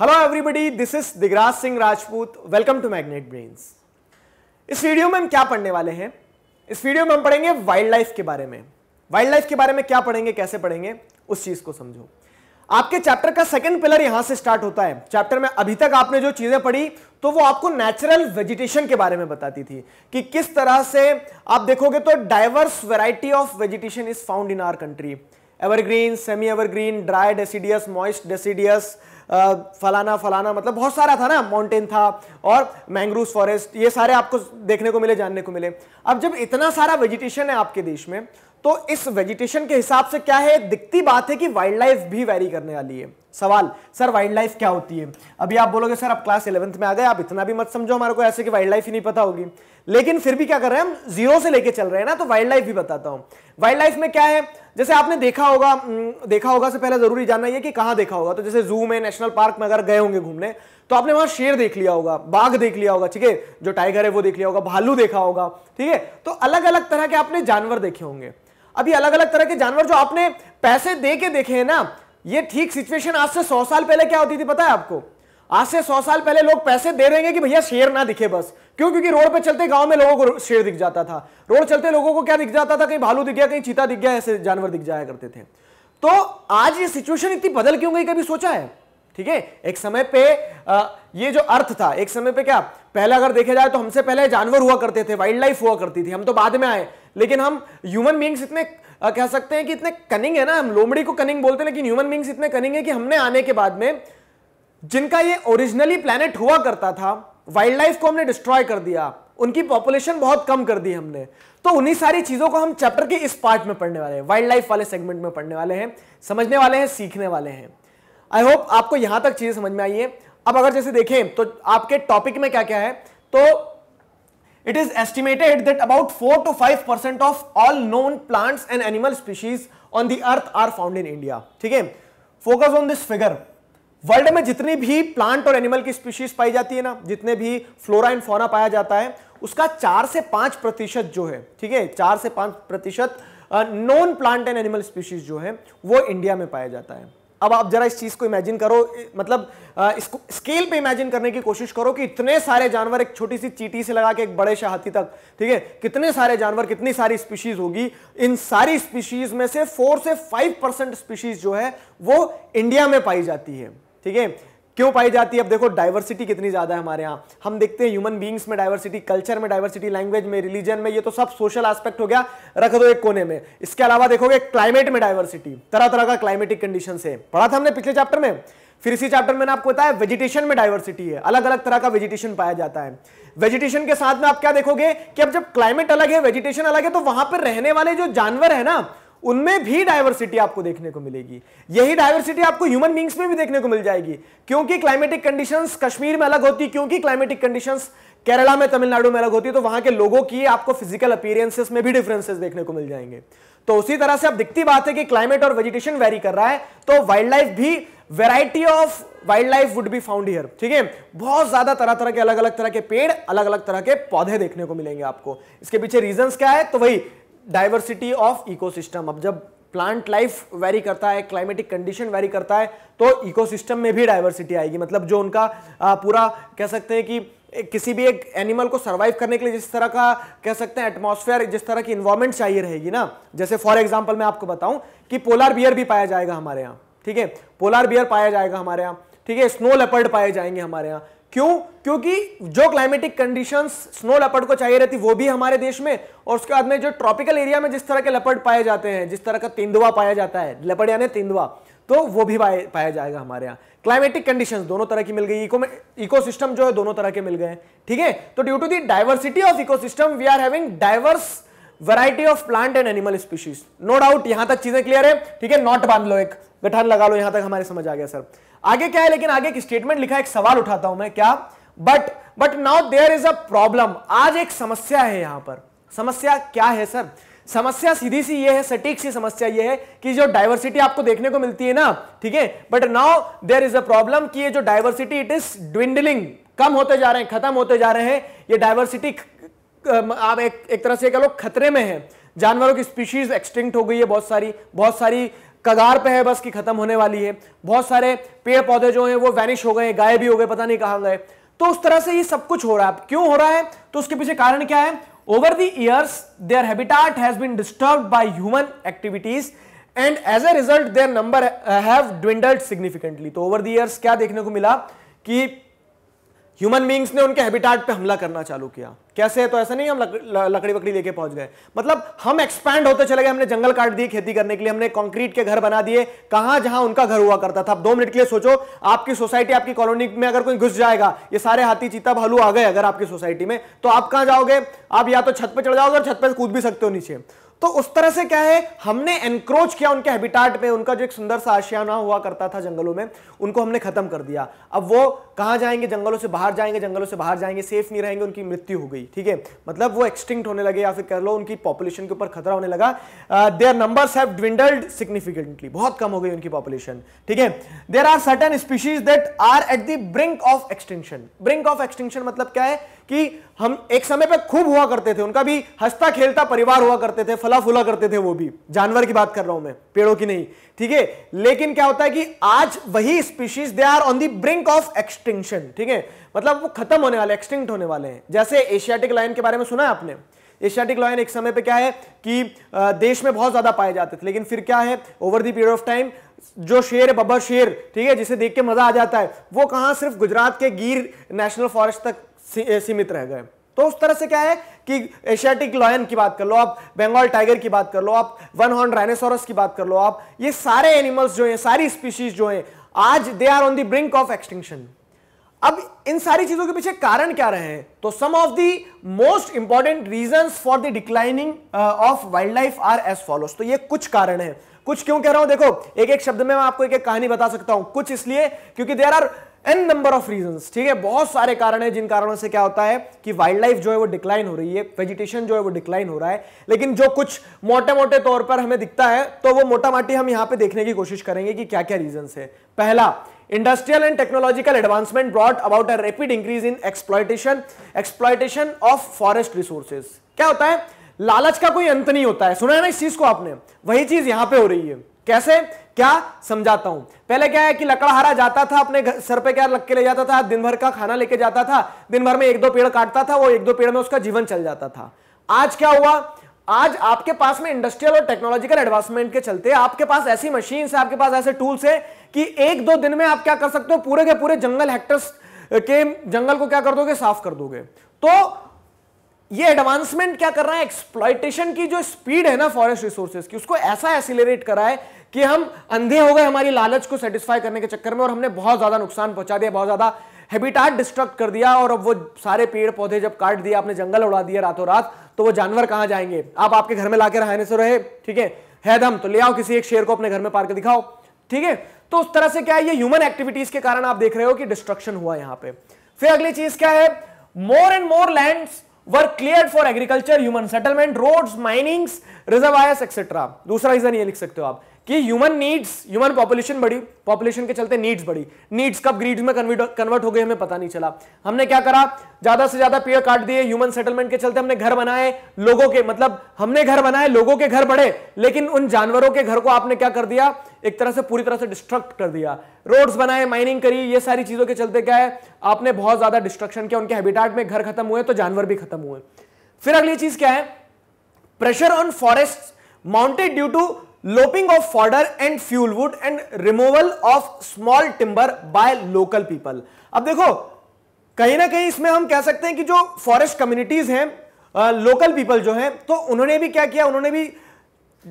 Hello everybody this is Digraj Singh Rajput welcome to Magnet Brains इस वीडियो में हम क्या पढ़ने वाले हैं इस वीडियो में हम पढ़ेंगे वाइल्ड लाइफ के बारे में वाइल्ड लाइफ के बारे में क्या पढ़ेंगे कैसे पढ़ेंगे उस चीज को समझो आपके चैप्टर का सेकंड पिलर यहां से स्टार्ट होता है चैप्टर में अभी तक आपने जो चीजें पढ़ी तो वो आपको नेचुरल वेजिटेशन के बारे में बताती थी कि किस तरह से आप देखोगे तो diverse variety of vegetation is found in our country evergreen semi evergreen dry deciduous moist deciduous फलाना फलाना मतलब बहुत सारा था ना माउंटेन था और मैंग्रोव फॉरेस्ट ये सारे आपको देखने को मिले जानने को मिले अब जब इतना सारा वेजिटेशन है आपके देश में तो इस वेजिटेशन के हिसाब से क्या है दिखती बात है कि वाइल्ड लाइफ भी वेरी करने वाली है सवाल सर वाइल्ड लाइफ क्या होती है अभी आप बोलोगे सर आप क्लास इलेवंथ में आ गए आप इतना भी मत समझो हमारे को ऐसे कि वाइल्ड लाइफ ही नहीं पता होगी लेकिन फिर भी क्या कर रहे हैं हम जीरो से लेके चल रहे हैं ना तो वाइल्ड लाइफ भी बताता हूं वाइल्ड लाइफ में क्या है जैसे आपने देखा होगा देखा होगा से पहले जरूरी जानना है कि कहां देखा होगा तो जैसे जू में नेशनल पार्क में अगर गए होंगे घूमने तो आपने वहां शेर देख लिया होगा बाघ देख लिया होगा ठीक है जो टाइगर है वो देख लिया होगा भालू देखा होगा ठीक है तो अलग अलग तरह के आपने जानवर देखे होंगे अभी अलग अलग तरह के जानवर जो आपने पैसे दे के देखे हैं ना ये ठीक सिचुएशन आज से सौ साल पहले क्या होती थी पता है आपको आज से सौ साल पहले लोग पैसे दे देंगे कि भैया शेर ना दिखे बस क्यों क्योंकि रोड पे चलते गांव में लोगों को शेर दिख जाता था रोड चलते लोगों को क्या दिख जाता था कहीं भालू दिख गया कहीं चीता दिख गया ऐसे जानवर दिख जाया करते थे तो आज ये सिचुएशन इतनी बदल क्यों गई कभी सोचा है ठीक है एक समय पे आ, ये जो अर्थ था एक समय पे क्या पहले अगर देखा जाए तो हमसे पहले जानवर हुआ करते थे वाइल्ड लाइफ हुआ करती थी हम तो बाद में आए लेकिन हम ह्यूमन बींग्स इतने कह सकते हैं कि इतने कनिंग है ना हम लोमड़ी को कनिंग बोलते हैं लेकिन ह्यूमन बींग्स इतने कनिंग है कि हमने आने के बाद में जिनका ये ओरिजिनली प्लानट हुआ करता था वाइल्ड लाइफ को हमने डिस्ट्रॉय कर दिया उनकी पॉपुलेशन बहुत कम कर दी हमने तो उन्हीं सारी चीजों को हम चैप्टर के इस पार्ट में पढ़ने वाले हैं वाइल्ड लाइफ वाले सेगमेंट में पढ़ने वाले हैं समझने वाले हैं सीखने वाले हैं आई होप आपको यहां तक चीजें समझ में आई है अब अगर जैसे देखें तो आपके टॉपिक में क्या क्या है तो it is estimated that about 4 to 5 percent of all known plants and animal species on the earth are found in India. ठीक है focus on this figure world में जितनी भी प्लांट और एनिमल की स्पीशीज पाई जाती है ना जितने भी फ्लोरा एंड फोना पाया जाता है उसका चार से पांच प्रतिशत जो है ठीक है चार से पांच प्रतिशत known plant and animal species जो है वो इंडिया में पाया जाता है अब आप जरा इस चीज को इमेजिन करो मतलब इसको स्केल पे इमेजिन करने की कोशिश करो कि इतने सारे जानवर एक छोटी सी चीटी से लगा के एक बड़े से तक ठीक है कितने सारे जानवर कितनी सारी स्पीशीज होगी इन सारी स्पीशीज में से फोर से फाइव परसेंट स्पीशीज जो है वो इंडिया में पाई जाती है ठीक है क्यों पाई जाती है अब देखो डाइवर्सिटी कितनी ज्यादा है हमारे यहाँ हम देखते हैं ह्यूमन बींग्स में डाइवर्सिटी कल्चर में डाइवर्सिटी लैंग्वेज में रिलीजन में ये तो सब सोशल एस्पेक्ट हो गया रख दो एक कोने में इसके अलावा देखोगे क्लाइमेट में डाइवर्सिटी तरह तरह का क्लाइमेटिक कंडीशन है पढ़ा था हमने पिछले चैप्टर में फिर इसी चैप्टर में आपको बताया वेजिटेशन में डाइवर्सिटी है अलग अलग तरह का वेजिटेशन पाया जाता है वेजिटेशन के साथ में आप क्या देखोगे कि अब जब क्लाइमेट अलग है वेजिटेशन अलग है तो वहां पर रहने वाले जो जानवर है ना उनमें भी डायवर्सिटी आपको देखने को मिलेगी यही डायवर्सिटी आपको ह्यूमन बींग्स में भी देखने को मिल जाएगी क्योंकि क्लाइमेटिक कंडीशंस कश्मीर में अलग होती क्योंकि क्लाइमेटिक कंडीशंस केरला में तमिलनाडु में अलग होती तो वहां के लोगों की आपको फिजिकल अपीयरेंसेस में भी डिफरेंसेस देखने को मिल जाएंगे तो उसी तरह से अब दिखती बात है कि क्लाइमेट और वेजिटेशन वेरी कर रहा है तो वाइल्ड लाइफ भी variety of wildlife would be found here ठीक है बहुत ज्यादा तरह तरह के अलग अलग तरह के पेड़ अलग अलग तरह के पौधे देखने को मिलेंगे आपको इसके पीछे रीजन क्या है तो वही डाइवर्सिटी ऑफ इकोसिस्टम अब जब प्लांट लाइफ वेरी करता है क्लाइमेटिक कंडीशन वेरी करता है तो इकोसिस्टम में भी डाइवर्सिटी आएगी मतलब जो उनका पूरा कह सकते हैं कि किसी भी एक एनिमल को सर्वाइव करने के लिए जिस तरह का कह सकते हैं एटमॉस्फेयर जिस तरह की इन्वायरमेंट चाहिए रहेगी ना जैसे फॉर एग्जाम्पल मैं आपको बताऊं कि पोलर बियर भी पाया जाएगा हमारे यहाँ ठीक है पोलर बियर पाया जाएगा हमारे यहाँ ठीक है स्नो लेपर्ड पाए जाएंगे हमारे यहाँ क्यों क्योंकि जो क्लाइमेटिक कंडीशंस स्नो लपट को चाहिए रहती वो भी हमारे देश में और उसके बाद में जो ट्रॉपिकल एरिया में जिस तरह के लपट पाए जाते हैं जिस तरह का तेंदुआ पाया जाता है लपड़ यानी तेंदुआ तो वो भी पाया जाएगा हमारे यहाँ क्लाइमेटिक कंडीशंस दोनों तरह की मिल गई इको सिस्टम जो है दोनों तरह के मिल गए ठीक है तो due to the diversity of system we are having diverse variety of plant and animal species no doubt यहां तक चीजें क्लियर है ठीक है नॉट बांध लो एक गठन लगा लो यहां तक हमारे समझ आ गया सर आगे क्या है लेकिन आगे एक स्टेटमेंट लिखा एक सवाल उठाता हूं मैं क्या but but now there is a problem आज एक समस्या है यहां पर समस्या क्या है सर समस्या सीधी सी ये है सटीक सी समस्या ये है कि जो डायवर्सिटी आपको देखने को मिलती है ना ठीक है but now there is a problem कि ये जो डायवर्सिटी इट इज ड्विंडलिंग कम होते जा रहे हैं खत्म होते जा रहे हैं ये डायवर्सिटी आप एक, एक तरह से कह लो खतरे में है जानवरों की स्पीशीज एक्सटिंक्ट हो गई है बहुत सारी बहुत सारी कगार पे है बस की खत्म होने वाली है बहुत सारे पेड़ पौधे जो हैं वो वैनिश हो गए गायब भी हो गए पता नहीं कहां गए तो उस तरह से ये सब कुछ हो रहा है क्यों हो रहा है तो उसके पीछे कारण क्या है over the years their habitat has been disturb by human activities and as a result their number have dwindled significantly तो ओवर द ईयर्स क्या देखने को मिला कि ह्यूमन बींग्स ने उनके हैबिटाट पे हमला करना चालू किया कैसे तो ऐसा नहीं हम लक, लकड़ी वकड़ी लेके पहुंच गए मतलब हम एक्सपैंड होते चले गए हमने जंगल काट दिए खेती करने के लिए हमने कंक्रीट के घर बना दिए कहां जहां उनका घर हुआ करता था अब दो मिनट के लिए सोचो आपकी सोसाइटी आपकी कॉलोनी में अगर कोई घुस जाएगा ये सारे हाथी चीता भालू आ गए अगर आपकी सोसाइटी में तो आप कहां जाओगे आप या तो छत पर चढ़ जाओगे और छत पर कूद भी सकते हो नीचे तो उस तरह से क्या है हमने एनक्रोच किया उनके हैबिटाट में उनका जो एक सुंदर सा आशियाना हुआ करता था जंगलों में उनको हमने खत्म कर दिया अब वो कहां जाएंगे जंगलों से बाहर जाएंगे जंगलों से बाहर जाएंगे सेफ नहीं रहेंगे उनकी मृत्यु हो गई ठीक है मतलब वो एक्सटिंक्ट होने लगे या फिर कह लो उनकी पॉपुलेशन के ऊपर खतरा होने लगा their numbers have dwindled significantly बहुत कम हो गई उनकी पॉपुलेशन ठीक है there are certain species that are at the brink of extension brink of extension मतलब क्या है कि हम एक समय पे खूब हुआ करते थे उनका भी हंसता खेलता परिवार हुआ करते थे फला फूला करते थे वो भी जानवर की बात कर रहा हूं मैं पेड़ों की नहीं ठीक है लेकिन क्या होता है कि आज वही species they are on the brink of extinction ठीक है मतलब वो खत्म होने वाले एक्सटिंक्ट होने वाले हैं जैसे एशियाटिक लाइन के बारे में सुना है आपने एशियाटिक लॉयन एक समय पे क्या है कि देश में बहुत ज्यादा पाए जाते थे लेकिन फिर क्या है over the period of time जो शेर बब्बर शेर ठीक है जिसे देख के मजा आ जाता है वो कहा सिर्फ गुजरात के गिर नेशनल फॉरेस्ट तक सीमित रह गए तो उस तरह से क्या है कि एशियाटिक लॉयन की बात कर लो आप बंगाल टाइगर की बात कर लो आप वन हॉर्न राइनेसोरस की बात कर लो आप ये सारे एनिमल्स जो हैं सारी स्पीशीज जो हैं आज they are on the brink of extinction अब इन सारी चीजों के पीछे कारण क्या रहे तो some of the most important reason for the declining of wildlife are as follows तो ये कुछ कारण है कुछ क्यों कह रहा हूं देखो एक एक शब्द में मैं आपको एक एक कहानी बता सकता हूं कुछ इसलिए क्योंकि there are an number of reason ठीक है बहुत सारे कारण है जिन कारणों से क्या होता है कि वाइल्ड लाइफ जो है वो डिक्लाइन हो रही है वेजिटेशन जो है वो डिक्लाइन हो रहा है लेकिन जो कुछ मोटे मोटे तौर पर हमें दिखता है तो वो मोटा माटी हम यहां पे देखने की कोशिश करेंगे कि क्या क्या रीजन है पहला industrial and technological advancement brought about a rapid increase in exploitation exploitation of forest resources क्या होता है लालच का कोई अंत नहीं होता है सुना है ना इस चीज को आपने वही चीज यहां पे हो रही है कैसे क्या समझाता हूं पहले क्या है कि लकड़हारा जाता था अपने सर पे क्या लग के ले जाता था दिन भर का खाना लेके जाता था दिन भर में एक दो पेड़ काटता था वो एक दो पेड़ में उसका जीवन चल जाता था आज क्या हुआ आज आपके पास में इंडस्ट्रियल और टेक्नोलॉजिकल एडवांसमेंट के चलते आपके पास ऐसी मशीन है आपके पास ऐसे टूल्स है कि एक दो दिन में आप क्या कर सकते हो पूरे के पूरे जंगल हेक्टर्स के जंगल को क्या कर दोगे साफ कर दोगे तो ये एडवांसमेंट क्या कर रहा है एक्सप्लाइटेशन की जो स्पीड है ना फॉरेस्ट रिसोर्सेज की उसको ऐसा एसिलेट करा है कि हम अंधे हो गए हमारी लालच को सेटिस्फाई करने के चक्कर में और हमने बहुत ज्यादा नुकसान पहुंचा दिया बहुत ज्यादा हैबिटाट डिस्ट्रक्ट कर दिया और अब वो सारे पेड़ पौधे जब काट दिया आपने जंगल उड़ा दिया रातों रात तो वो जानवर कहां जाएंगे आप आपके घर में लाके रहने से रहे ठीक है हैदम तो ले आओ किसी एक शेर को अपने घर में पार के दिखाओ ठीक है तो उस तरह से क्या है ये ह्यूमन एक्टिविटीज के कारण आप देख रहे हो कि डिस्ट्रक्शन हुआ यहां पे फिर अगली चीज क्या है more and more lands were clear for agriculture human settlement roads minings आयस एक्सेट्रा दूसरा रीजन ये लिख सकते हो आप कि ह्यूमन नीड्स ह्यूमन पॉपुलेशन बढ़ी पॉपुलेशन के चलते नीड्स बढ़ी नीड्स कब ग्रीड में कन्वर्ट हो गए हमें पता नहीं चला हमने क्या करा ज्यादा से ज्यादा पेड़ काट दिए ह्यूमन सेटलमेंट के चलते हमने घर बनाए लोगों के मतलब हमने घर बनाए लोगों के घर बढ़े लेकिन उन जानवरों के घर को आपने क्या कर दिया एक तरह से पूरी तरह से डिस्ट्रक्ट कर दिया रोड्स बनाए माइनिंग करी ये सारी चीजों के चलते क्या है आपने बहुत ज्यादा डिस्ट्रक्शन किया उनके हैबिटाट में घर खत्म हुए तो जानवर भी खत्म हुए फिर अगली चीज क्या है pressure on forest mounted due to lopping of fodder and fuel wood and removal of small timber by local people अब देखो कहीं ना कहीं इसमें हम कह सकते हैं कि जो फॉरेस्ट कम्युनिटीज हैं लोकल पीपल जो हैं तो उन्होंने भी क्या किया उन्होंने भी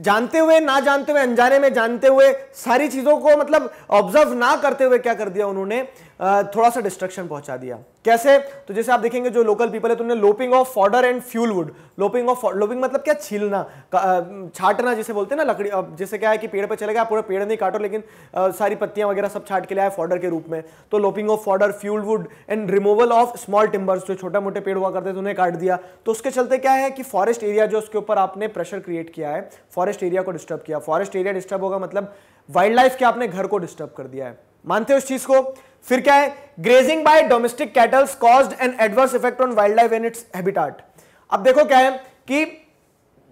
जानते हुए ना जानते हुए अनजाने में जानते हुए सारी चीजों को मतलब ऑब्जर्व ना करते हुए क्या कर दिया उन्होंने थोड़ा सा डिस्ट्रक्शन पहुंचा दिया कैसे तो जैसे आप देखेंगे जो लोकल पीपल है तो lopping of fodder and fuel wood lopping of lopping मतलब क्या छीलना छाटना जिसे बोलते हैं ना लकड़ी जैसे क्या है कि पेड़ पर चले गए पूरा पेड़ नहीं काटो लेकिन आ, सारी पत्तियां वगैरह सब छाट के लिए आए फॉर्डर के रूप में तो lopping of fodder fuel wood and removal of small timbers जो छोटा मोटे पेड़ हुआ करते थे उन्हें काट दिया तो उसके चलते क्या है कि फॉरेस्ट एरिया जो उसके ऊपर आपने प्रेशर क्रिएट किया है फॉरेस्ट एरिया को डिस्टर्ब किया फॉरेस्ट एरिया डिस्टर्ब होगा मतलब वाइल्ड लाइफ के आपने घर को डिस्टर्ब कर दिया है मानते हो उस चीज़ को फिर क्या है grazing by domestic cattles caused an adverse effect on wildlife and its habitat अब देखो क्या है कि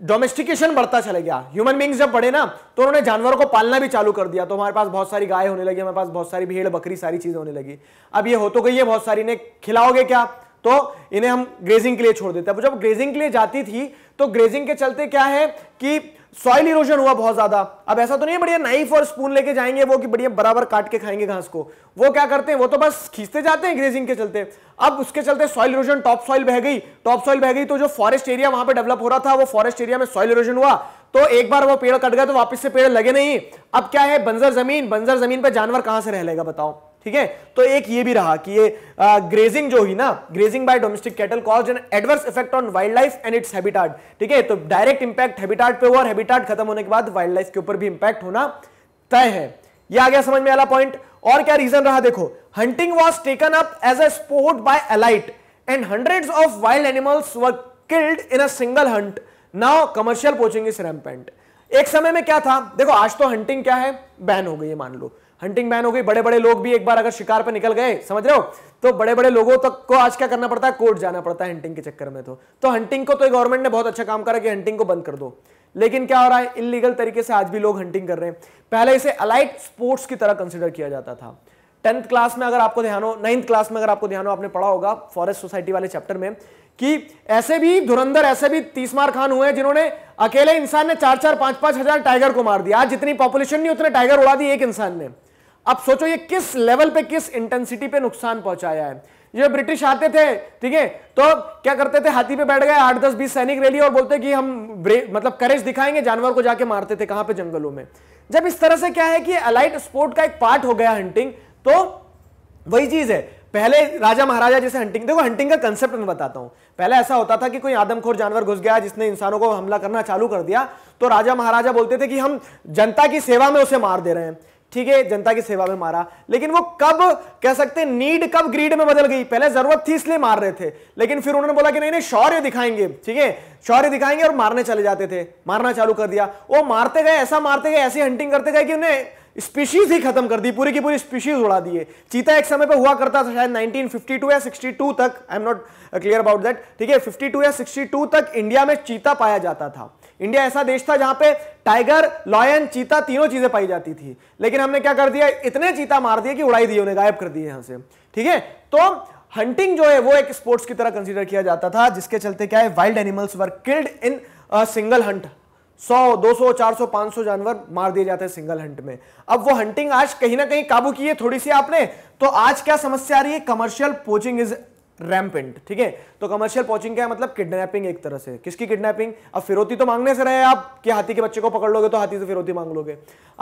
डोमेस्टिकेशन बढ़ता चले गया ह्यूमन बींग्स जब बढ़े ना तो उन्होंने जानवरों को पालना भी चालू कर दिया तो हमारे पास बहुत सारी गाय होने लगी हमारे पास बहुत सारी भेड़ बकरी सारी चीजें होने लगी अब ये हो तो गई है बहुत सारी इन्हें खिलाओगे क्या तो इन्हें हम ग्रेजिंग के लिए छोड़ देते हैं अब जब ग्रेजिंग के लिए जाती थी तो ग्रेजिंग के चलते क्या है कि सॉइल इरोजन हुआ बहुत ज्यादा अब ऐसा तो नहीं है बढ़िया नाइफ और स्पून लेके जाएंगे वो कि बढ़िया बराबर काट के खाएंगे घास को वो क्या करते हैं वो तो बस खींचते जाते हैं ग्रेजिंग के चलते अब उसके चलते सॉइल इरोजन टॉप सॉइल बह गई टॉप सॉइल बह गई तो जो फॉरेस्ट एरिया वहां पर डेवलप हो रहा था वो फॉरेस्ट एरिया में सॉइल इरोजन हुआ तो एक बार वो पेड़ कट गए तो वापस से पेड़ लगे नहीं अब क्या है बंजर जमीन बंजर जमीन पर जानवर कहां से रह लेगा बताओ ठीक है तो एक ये भी रहा कि ये आ, ग्रेजिंग जो ही ना grazing by domestic cattle cause an adverse effect on wildlife and its habitat ठीक है तो डायरेक्ट इंपैक्ट हैबिटाट पे हुआ और हैबिटाट खत्म होने के बाद वाइल्ड लाइफ के ऊपर भी इंपैक्ट होना तय है ये आ गया समझ में आला पॉइंट और क्या रीजन रहा देखो hunting was taken up as a sport by elite and hundred of wild animals were killed in a single hunt now commercial poaching is rampant एक समय में क्या था देखो आज तो हंटिंग क्या है बैन हो गई है मान लो हंटिंग बैन हो गई बड़े बड़े लोग भी एक बार अगर शिकार पर निकल गए समझ रहे हो तो बड़े बड़े लोगों तक को आज क्या करना पड़ता है कोर्ट जाना पड़ता है हंटिंग के चक्कर में तो तो हंटिंग को तो गवर्नमेंट ने बहुत अच्छा काम करा कि हंटिंग को बंद कर दो लेकिन क्या हो रहा है इनलीगल तरीके से आज भी लोग हंटिंग कर रहे हैं पहले इसे अलाइट स्पोर्ट्स की तरह कंसिडर किया जाता था टेंथ क्लास में अगर आपको ध्यान हो नाइन्थ क्लास में अगर आपको ध्यान हो आपने पढ़ा होगा फॉरेस्ट सोसाइटी वाले चैप्टर में कि ऐसे भी धुरंधर ऐसे भी तीसमार खान हुए जिन्होंने अकेले इंसान ने चार चार पांच पांच हजार टाइगर को मार दिया आज जितनी पॉपुलेशन नहीं उतने टाइगर उड़ा दी एक इंसान ने अब सोचो ये किस लेवल पे किस इंटेंसिटी पे नुकसान पहुंचाया है ये ब्रिटिश आते थे ठीक है तो क्या करते थे हाथी पे बैठ गए आठ दस बीस सैनिक रैली और बोलते कि हम मतलब करेज दिखाएंगे जानवर को जाके मारते थे कहां पे जंगलों में जब इस तरह से क्या है कि अलाइट स्पोर्ट का एक पार्ट हो गया हंटिंग तो वही चीज है पहले राजा महाराजा जैसे हंटिंग देखो हंटिंग का कंसेप्ट मैं बताता हूं पहले ऐसा होता था कि कोई आदमखोर जानवर घुस गया जिसने इंसानों को हमला करना चालू कर दिया तो राजा महाराजा बोलते थे कि हम जनता की सेवा में उसे मार दे रहे हैं ठीक है जनता की सेवा में मारा लेकिन वो कब कह सकते नीड कब ग्रीड में बदल गई पहले जरूरत थी इसलिए मार रहे थे लेकिन फिर उन्होंने बोला कि नहीं नहीं शौर्य दिखाएंगे ठीक है शौर्य दिखाएंगे और मारने चले जाते थे मारना चालू कर दिया वो मारते गए ऐसा मारते गए ऐसी हंटिंग करते गए कि उन्हें स्पीशीज ही खत्म कर दी पूरी की पूरी स्पीशीज उड़ा दिए चीता एक समय पर हुआ करता था शायद 1952 या 62 तक I am not clear about that ठीक है 52 या 62 तक इंडिया में चीता पाया जाता था इंडिया ऐसा देश था जहां पे टाइगर लॉयन चीता तीनों चीजें पाई जाती थी लेकिन हमने क्या कर दिया इतने चीता मार दिए कि उड़ाई दी उन्हें गायब कर दिए यहां से ठीक है तो हंटिंग जो है वो एक स्पोर्ट्स की तरह कंसिडर किया जाता था जिसके चलते क्या है wild animals were killed in single hunt 100, 200, 400, 500 जानवर मार दिए जाते हैं सिंगल हंट में अब वो हंटिंग आज कहीं ना कहीं काबू की है थोड़ी सी आपने तो आज क्या समस्या आ रही है कमर्शियल पोचिंग इज रैम्पेंट ठीक है तो कमर्शियल पॉचिंग क्या है मतलब किडनैपिंग एक तरह से किसकी किडनैपिंग अब फिरौती तो मांगने से रहे आप कि हाथी के बच्चे को पकड़ लोगे तो हाथी से फिरौती मांग लोगे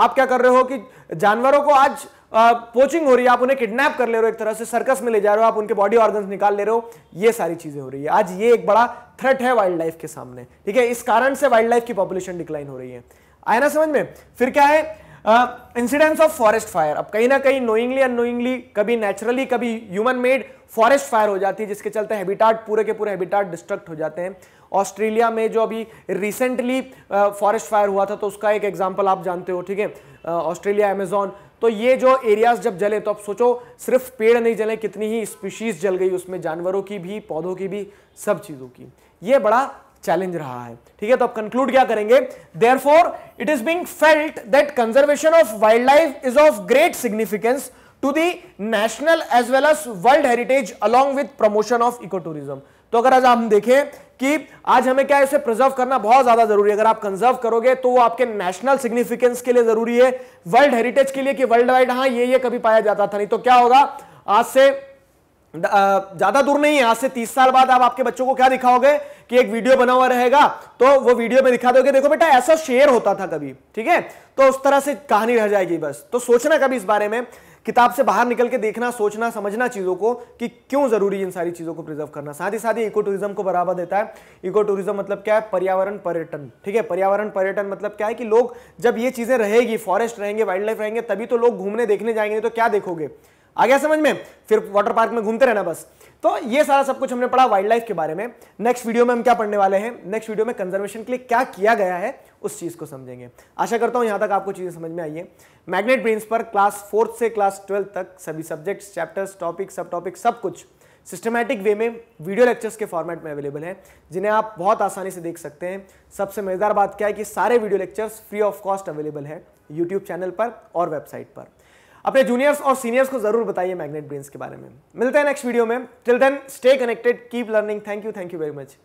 आप क्या कर रहे हो कि जानवरों को आज पोचिंग हो रही है आप उन्हें किडनैप कर ले रहे हो एक तरह से सर्कस में ले जा रहे हो आप उनके बॉडी ऑर्गन निकाल ले रहे हो ये सारी चीजें हो रही है आज ये एक बड़ा थ्रेट है वाइल्ड लाइफ के सामने ठीक है इस कारण से वाइल्ड लाइफ की पॉपुलेशन डिक्लाइन हो रही है आया ना समझ में फिर क्या है इंसिडेंस ऑफ फॉरेस्ट फायर अब कहीं ना कहीं नोइंगली अनोइंगली कभी नेचुरली कभी ह्यूमन मेड फॉरेस्ट फायर हो जाती है जिसके चलते हैबिटाट पूरे के पूरे हैबिटाट डिस्ट्रक्ट हो जाते हैं ऑस्ट्रेलिया में जो अभी रिसेंटली फॉरेस्ट फायर हुआ था तो उसका एक एग्जाम्पल आप जानते हो ठीक है ऑस्ट्रेलिया uh, एमेजॉन तो ये जो एरियाज जब जले तो आप सोचो सिर्फ पेड़ नहीं जले कितनी ही स्पीशीज जल गई उसमें जानवरों की भी पौधों की भी सब चीज़ों की ये बड़ा चैलेंज रहा है ठीक है तो अब कंक्लूड क्या करेंगे therefore it is being felt that conservation of wildlife is of great significance to the national as well as world heritage along with promotion of ecotourism तो अगर आज हम देखें कि आज हमें क्या इसे प्रिजर्व करना बहुत ज्यादा जरूरी है अगर आप कंजर्व करोगे तो वो आपके नेशनल सिग्निफिकेंस के लिए जरूरी है वर्ल्ड हेरिटेज के लिए कि वर्ल्ड वाइड हाँ ये ये कभी पाया जाता था नहीं तो क्या होगा आज से ज्यादा दूर नहीं है आज से तीस साल बाद आप आपके बच्चों को क्या दिखाओगे कि एक वीडियो बना हुआ रहेगा तो वो वीडियो में दिखा दोगे देखो बेटा ऐसा शेयर होता था कभी ठीक है तो उस तरह से कहानी रह जाएगी बस तो सोचना कभी इस बारे में किताब से बाहर निकल के देखना सोचना समझना चीज़ों को कि क्यों जरूरी इन सारी चीज़ों को प्रिजर्व करना साथ ही साथ ही इको टूरिज्म को बढ़ावा देता है इको टूरिज्म मतलब क्या है पर्यावरण पर्यटन ठीक है पर्यावरण पर्यटन मतलब क्या है कि लोग जब ये चीज़ें रहेगी फॉरेस्ट रहेंगे वाइल्ड लाइफ रहेंगे तभी तो लोग घूमने देखने जाएंगे तो क्या देखोगे आ गया समझ में फिर वाटर पार्क में घूमते रहना बस तो ये सारा सब कुछ हमने पढ़ा वाइल्ड लाइफ के बारे में नेक्स्ट वीडियो में हम क्या पढ़ने वाले हैं नेक्स्ट वीडियो में कंजर्वेशन के लिए क्या किया गया है उस चीज़ को समझेंगे आशा करता हूँ यहाँ तक आपको चीज़ें समझ में आई है मैग्नेट ब्रेन्स पर क्लास फोर्थ से क्लास ट्वेल्थ तक सभी subjects chapters topic subtopic सब कुछ सिस्टमैटिक वे में वीडियो लेक्चर्स के फॉर्मेट में अवेलेबल है जिन्हें आप बहुत आसानी से देख सकते हैं सबसे मज़ेदार बात क्या है कि सारे video lectures free of cost available है यूट्यूब चैनल पर और वेबसाइट पर अपने जूनियर्स और सीनियर्स को जरूर बताइए मैग्नेट ब्रेन्स के बारे में मिलते हैं नेक्स्ट वीडियो में till then stay connected keep learning thank you thank you very much